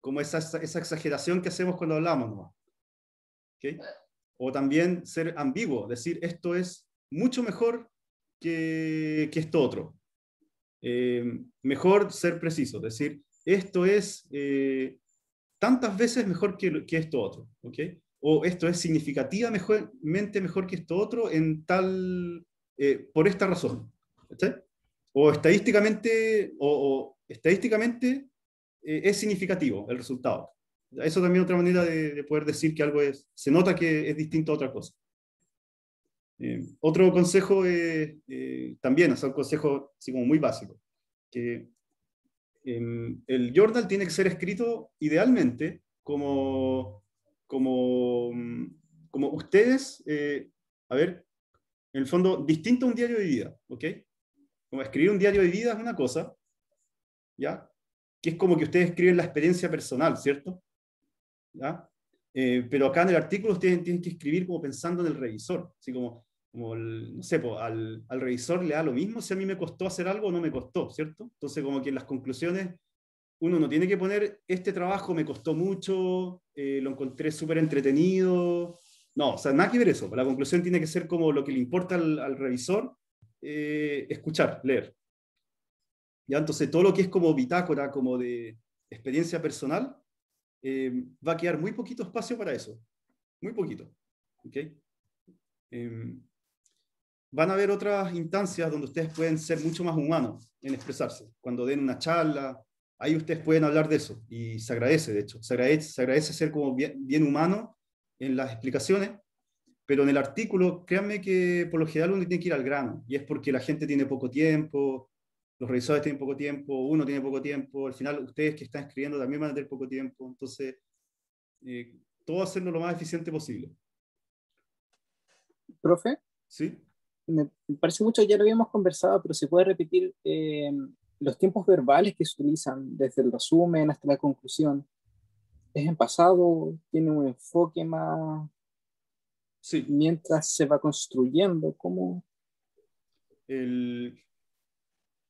Como esa, exageración que hacemos cuando hablamos nomás. O también ser ambiguo, decir esto es mucho mejor que, esto otro. Em, mejor ser preciso, decir esto es eh, tantas veces mejor que, que esto otro, ¿ok? O esto es significativamente mejor que esto otro en tal, eh, por esta razón, O estadísticamente, o, estadísticamente eh, es significativo el resultado. Eso también es otra manera de, poder decir que algo es, se nota que es distinto a otra cosa. otro consejo también, es un consejo así como muy básico, que Em, el journal tiene que ser escrito idealmente como, como, mm, como ustedes, eh, a ver, en el fondo, distinto a un diario de vida, ¿ok? Como escribir un diario de vida es una cosa, ¿ya? Que es como que ustedes escriben la experiencia personal, ¿cierto? ¿Ya? Eh, pero acá en el artículo ustedes tienen que escribir como pensando en el revisor, así como como no sé, pues, al, al, revisor le da lo mismo si a mí me costó hacer algo o no me costó, ¿cierto? Entonces, como que en las conclusiones uno no tiene que poner, este trabajo me costó mucho, eh, lo encontré súper entretenido. No, o sea, nada que ver eso. La conclusión tiene que ser como lo que le importa al, al revisor, eh, escuchar, leer. ¿Ya? Entonces, todo lo que es como bitácora, como de experiencia personal, eh, va a quedar muy poquito espacio para eso. Muy poquito. ok em, van a haber otras instancias donde ustedes pueden ser mucho más humanos en expresarse. Cuando den una charla, ahí ustedes pueden hablar de eso y se agradece, de hecho, se agradece, ser como bien, humano en las explicaciones, pero en el artículo, créanme que por lo general uno tiene que ir al grano y es porque la gente tiene poco tiempo, los revisores tienen poco tiempo, uno tiene poco tiempo, al final ustedes que están escribiendo también van a tener poco tiempo, entonces eh, todo hacerlo lo más eficiente posible. Profe. Sí me parece mucho, ya lo habíamos conversado, pero se puede repetir eh, los tiempos verbales que se utilizan, desde el resumen hasta la conclusión. Es en pasado, tiene un enfoque más... Sí. Mientras se va construyendo, ¿cómo?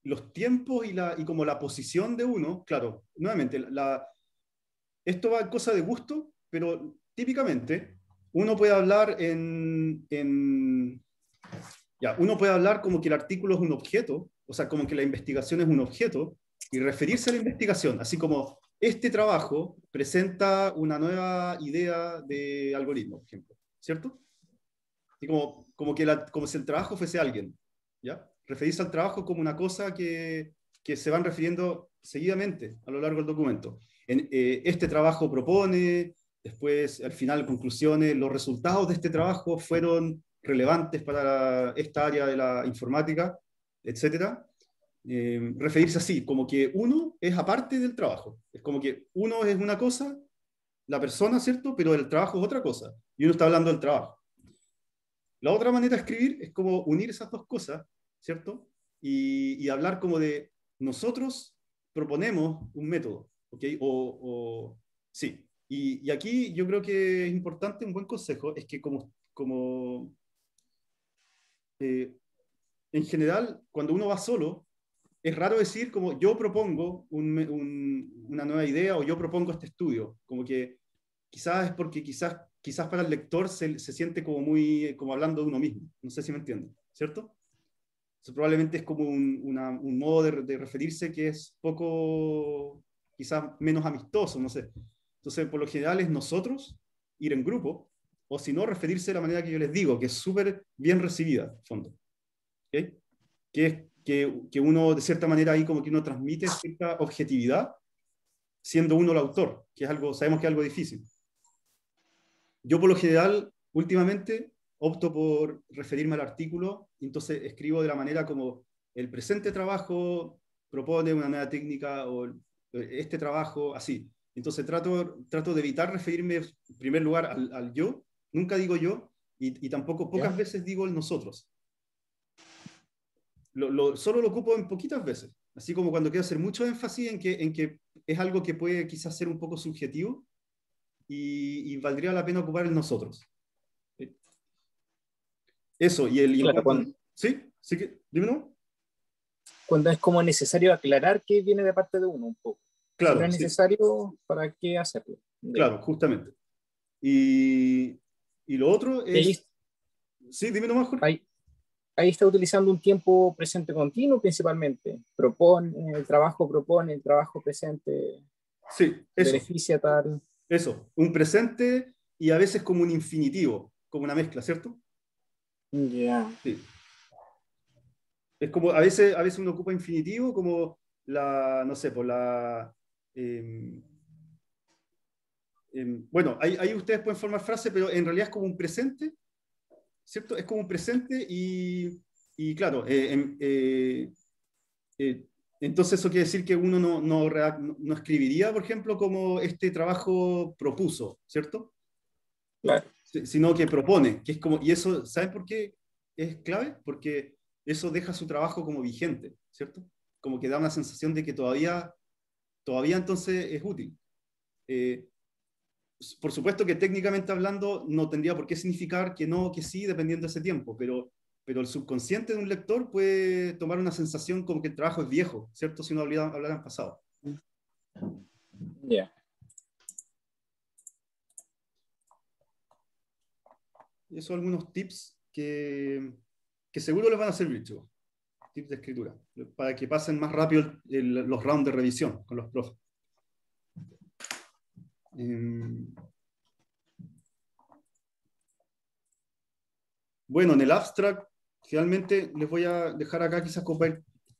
los tiempos y, y como la posición de uno, claro, nuevamente, esto va a cosa de gusto, pero típicamente uno puede hablar en, en uno puede hablar como que el artículo es un objeto, o sea, como que la investigación es un objeto, y referirse a la investigación, así como este trabajo presenta una nueva idea de algoritmo, por ejemplo, ¿cierto? Y como, como, que como si el trabajo fuese alguien, ¿ya? Referirse al trabajo como una cosa que, se van refiriendo seguidamente a lo largo del documento. En, eh, este trabajo propone, después al final conclusiones, los resultados de este trabajo fueron relevantes para esta área de la informática, etcétera, eh, referirse así, como que uno es aparte del trabajo. Es como que uno es una cosa, la persona, ¿cierto? Pero el trabajo es otra cosa. Y uno está hablando del trabajo. La otra manera de escribir es como unir esas dos cosas, ¿cierto? Y, hablar como de nosotros proponemos un método, ¿ok? O, sí. Y, aquí yo creo que es importante, un buen consejo, es que como, como eh, en general, cuando uno va solo, es raro decir como yo propongo una nueva idea o yo propongo este estudio, como que quizás es porque quizás, quizás para el lector se, siente como muy, como hablando de uno mismo, no sé si me entienden, ¿cierto? probablemente es como un, modo de, de, referirse que es poco, quizás menos amistoso, no sé. Entonces, por lo general es nosotros, ir en grupo, o si no, referirse de la manera que yo les digo, que es súper bien recibida, fondo. Que, que, uno, de cierta manera, ahí como que uno transmite cierta objetividad, siendo uno el autor, que es algo, sabemos que es algo difícil. Yo, por lo general, últimamente opto por referirme al artículo, entonces escribo de la manera como el presente trabajo propone una nueva técnica o este trabajo, así. Entonces trato, trato de evitar referirme en primer lugar al yo Nunca digo yo y, y tampoco pocas veces digo el nosotros. lo, solo lo ocupo en poquitas veces. Así como cuando quiero hacer mucho énfasis en que, en que es algo que puede quizás ser un poco subjetivo y, valdría la pena ocupar el nosotros. Eso, y el... ¿Sí? ¿Sí que, dime no? Cuando es como necesario aclarar que viene de parte de uno un poco. Claro. es necesario, ¿para qué hacerlo? Claro, justamente. Y, y lo otro es... sí, dime nomás, Jorge. Ahí, ahí, está utilizando un tiempo presente continuo principalmente. Propone, el trabajo propone, el trabajo presente. Sí, eso. Beneficia tal. Eso, un presente y a veces como un infinitivo, como una mezcla, ¿cierto? Ya. Sí. Es como, a veces, a veces uno ocupa infinitivo como la, no sé, por pues la... Em, Em, bueno, ahí, ustedes pueden formar frase, pero en realidad es como un presente, ¿cierto? Es como un presente y, y claro, eh, em, eh, eh, entonces eso quiere decir que uno no, no, no, escribiría, por ejemplo, como este trabajo propuso, ¿cierto? Sino que propone, que es como, y eso, ¿saben por qué es clave? Porque eso deja su trabajo como vigente, ¿cierto? Como que da una sensación de que todavía, todavía entonces es útil. Eh, por supuesto que técnicamente hablando no tendría por qué significar que no, que sí, dependiendo de ese tiempo, pero, el subconsciente de un lector puede tomar una sensación como que el trabajo es viejo, ¿cierto? Si no hablar en pasado. Ya. Y Esos son algunos tips que, que, seguro les van a servir, chicos. Tips de escritura, para que pasen más rápido los rounds de revisión con los profes. Em, bueno, en el abstract, Finalmente les voy a dejar acá quizás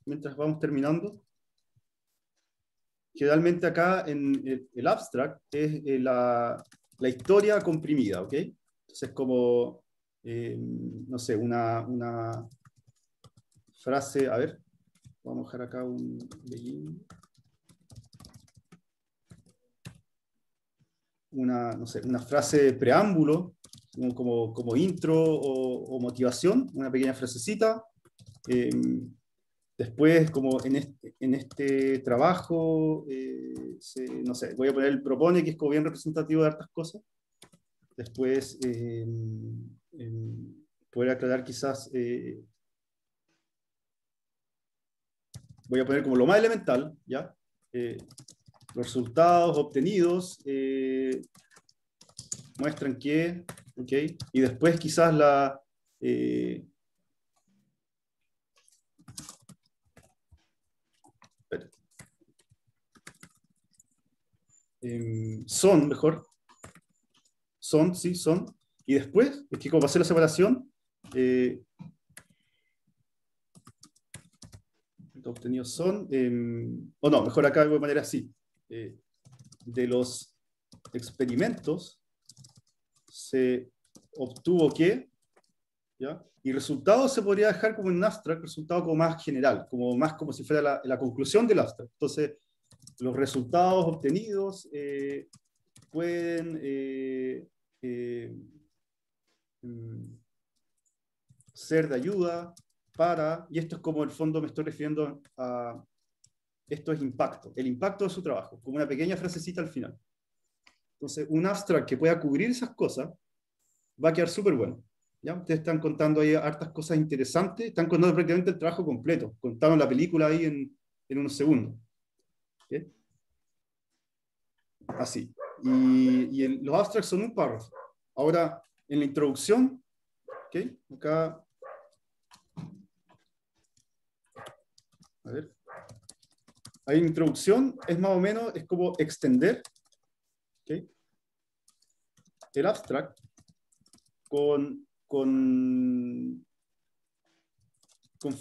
mientras vamos terminando. Generalmente acá en el abstract es eh, la, historia comprimida, ¿ok? Entonces es como, em, no sé, una, una, frase, a ver, vamos a dejar acá un... una, no sé, una frase de preámbulo, como, como intro o, motivación, una pequeña frasecita. Em, después, como en este, en este trabajo, eh, se, no sé, voy a poner el propone, que es como bien representativo de hartas cosas. Después, em, em, poder aclarar quizás eh, voy a poner como lo más elemental, ¿ya? Eh, los resultados obtenidos eh, muestran que, ok, y después quizás la... Eh, em, son, mejor. Son, sí, son. Y después, es que como ser la separación, eh, obtenidos son, em, o no, mejor acá de manera así. Eh, de los experimentos se obtuvo que, ¿ya? y resultado se podría dejar como un abstract, resultado como más general, como más como si fuera la, conclusión del abstract. Entonces, los resultados obtenidos eh, pueden eh, mm, ser de ayuda para, y esto es como el fondo me estoy refiriendo a, esto es impacto, el impacto de su trabajo, como una pequeña frasecita al final. Entonces, un abstract que pueda cubrir esas cosas va a quedar súper bueno. ¿ya? Ustedes están contando ahí hartas cosas interesantes, están contando prácticamente el trabajo completo, contaron la película ahí en, en unos segundos. Así. Y, los abstracts son un par. Ahora, en la introducción, ¿okay? acá... A ver. La introducción es más o menos, es como extender el abstract con, con,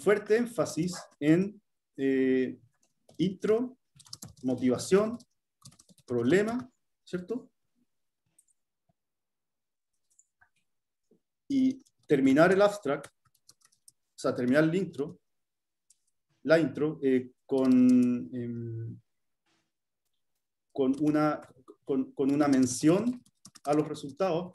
fuerte énfasis en eh, intro, motivación, problema, ¿cierto? Y terminar el abstract, o sea, terminar el intro, la intro, eh, con, em, con, una, con, una mención a los resultados.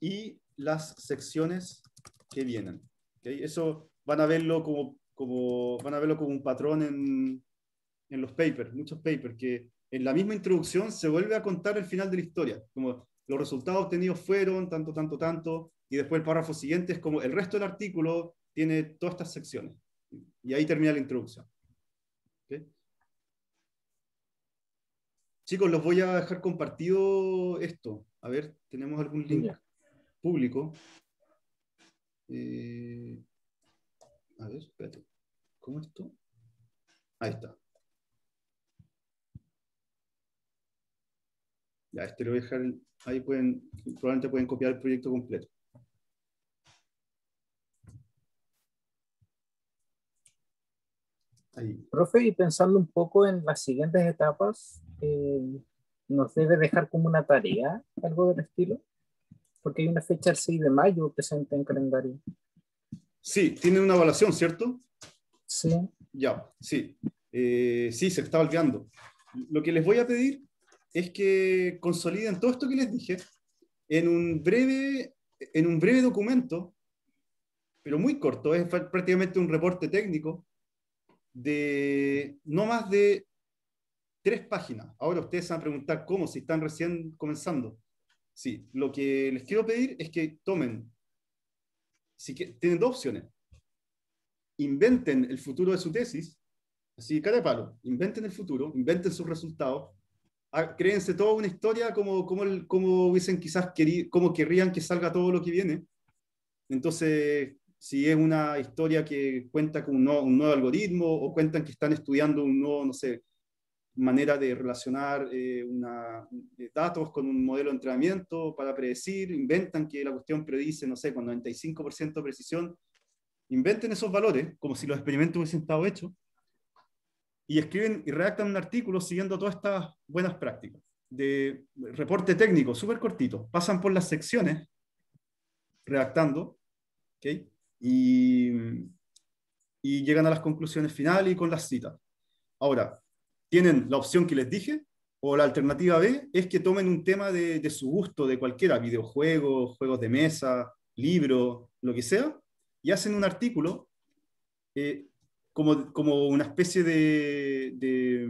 Y las secciones que vienen. Eso van a verlo como, como, van a verlo como un patrón en, en los papers, muchos papers, que en la misma introducción se vuelve a contar el final de la historia. Como los resultados obtenidos fueron tanto, tanto, tanto, y después el párrafo siguiente es como el resto del artículo tiene todas estas secciones. Y ahí termina la introducción. Chicos, los voy a dejar compartido esto. A ver, tenemos algún link público. Eh, a ver, espérate. ¿Cómo esto? Ahí está. Ya, este lo voy a dejar, ahí pueden, probablemente pueden copiar el proyecto completo. Ahí. Profe, y pensando un poco en las siguientes etapas, eh, ¿nos debe dejar como una tarea, algo del estilo? Porque hay una fecha el 6 de mayo presente en calendario. Sí, tiene una evaluación, ¿cierto? Sí. Ya, sí. Eh, sí, se está olvidando. Lo que les voy a pedir es que consoliden todo esto que les dije en un breve, en un breve documento, pero muy corto, es prácticamente un reporte técnico de no más de tres páginas. Ahora ustedes se van a preguntar cómo, si están recién comenzando. Sí, lo que les quiero pedir es que tomen, tienen dos opciones, inventen el futuro de su tesis, así cara de palo, inventen el futuro, inventen sus resultados, Ah, créense toda una historia como, como, como hubiesen quizás como querrían que salga todo lo que viene. Entonces, si es una historia que cuenta con un nuevo, algoritmo o cuentan que están estudiando un nuevo, no sé, manera de relacionar eh, una, eh, datos con un modelo de entrenamiento para predecir, inventan que la cuestión predice, no sé, con 95% de precisión, inventen esos valores, como si los experimentos hubiesen estado hechos, y escriben y redactan un artículo siguiendo todas estas buenas prácticas de reporte técnico, súper cortito. Pasan por las secciones redactando y, llegan a las conclusiones finales y con las citas. Ahora, tienen la opción que les dije, o la alternativa B es que tomen un tema de, de, su gusto, de cualquiera, videojuegos, juegos de mesa, libro, lo que sea, y hacen un artículo eh, como, como una especie de,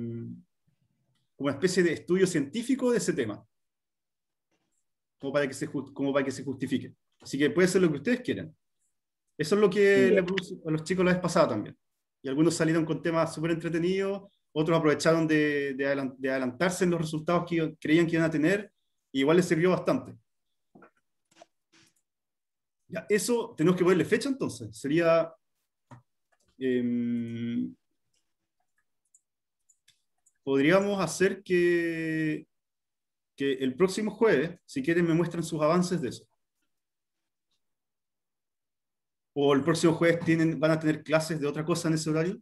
una especie de estudio científico de ese tema, como para que se, como para que se justifique. Así que puede ser lo que ustedes quieran. Eso es lo que le a los chicos la vez pasada también. Y algunos salieron con temas súper entretenidos, otros aprovecharon de, adelantarse en los resultados que creían que iban a tener, y igual les sirvió bastante. Ya, eso tenemos que ponerle fecha entonces. Sería Em, podríamos hacer que, que el próximo jueves, si quieren, me muestran sus avances de eso. ¿O el próximo jueves tienen, van a tener clases de otra cosa en ese horario?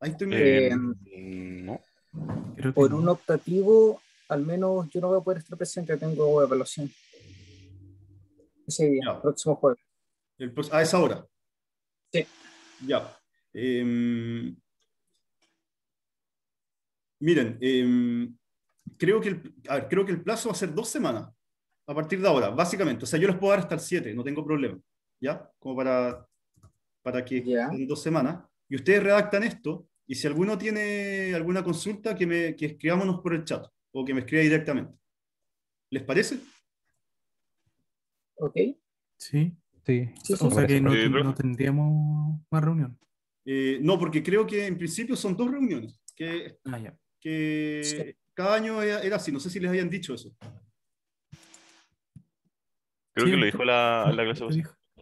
Ahí eh, em, Por un optativo, al menos yo no voy a poder estar presente, tengo evaluación. Ese día, próximo jueves a ah, esa hora. Sí. Ya. Em, miren, em, creo, que el, creo que el plazo va a ser dos semanas a partir de ahora, básicamente. O sea, yo les puedo dar hasta el 7, no tengo problema. ¿Ya? Como para, para que en dos semanas. Y ustedes redactan esto. Y si alguno tiene alguna consulta, que, me, que escribámonos por el chat o que me escriba directamente. ¿Les parece? Ok. Sí. Sí, o sea que no, tendríamos más reunión. Eh, no, porque creo que en principio son dos reuniones. Que, ah, cada año era, así, no sé si les habían dicho eso. Creo que lo dijo la, clase.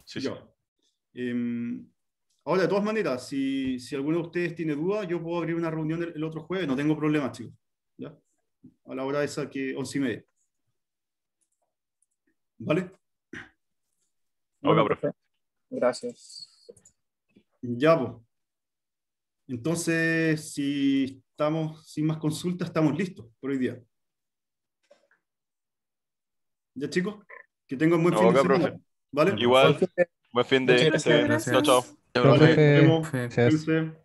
Sí, eh, ahora, de todas maneras, si, alguno de ustedes tiene duda, yo puedo abrir una reunión el, otro jueves, no tengo problema, chicos. A la hora esa que 11 y media. ¿Vale? Oiga, profe. Gracias. Ya, pues. Entonces, si estamos sin más consultas, estamos listos por hoy día. Ya, chicos, que tengo muy fin de semana. Igual, buen fin de... semana. Chao, chao. Chao,